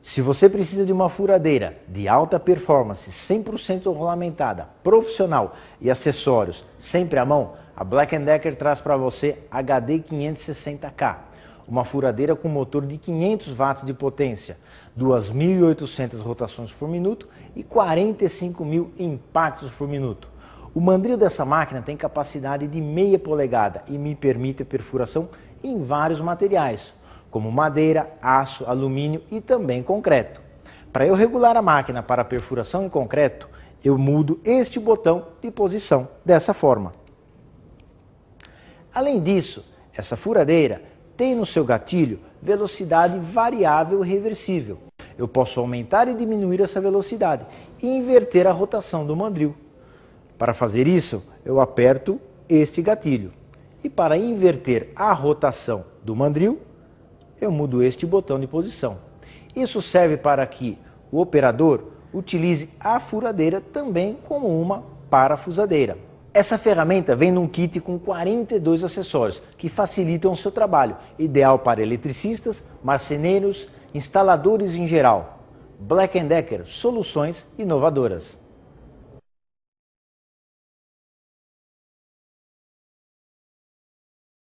Se você precisa de uma furadeira de alta performance, 100% rolamentada, profissional e acessórios sempre à mão, a Black Decker traz para você HD 560K, uma furadeira com motor de 500 watts de potência, 2.800 rotações por minuto e 45 mil impactos por minuto. O mandril dessa máquina tem capacidade de meia polegada e me permite a perfuração em vários materiais, como madeira, aço, alumínio e também concreto. Para eu regular a máquina para perfuração em concreto, eu mudo este botão de posição dessa forma. Além disso, essa furadeira tem no seu gatilho velocidade variável reversível. Eu posso aumentar e diminuir essa velocidade e inverter a rotação do mandril. Para fazer isso, eu aperto este gatilho. E para inverter a rotação do mandril, eu mudo este botão de posição. Isso serve para que o operador utilize a furadeira também como uma parafusadeira. Essa ferramenta vem num kit com 42 acessórios que facilitam o seu trabalho, ideal para eletricistas, marceneiros, instaladores em geral. Black Decker, soluções inovadoras.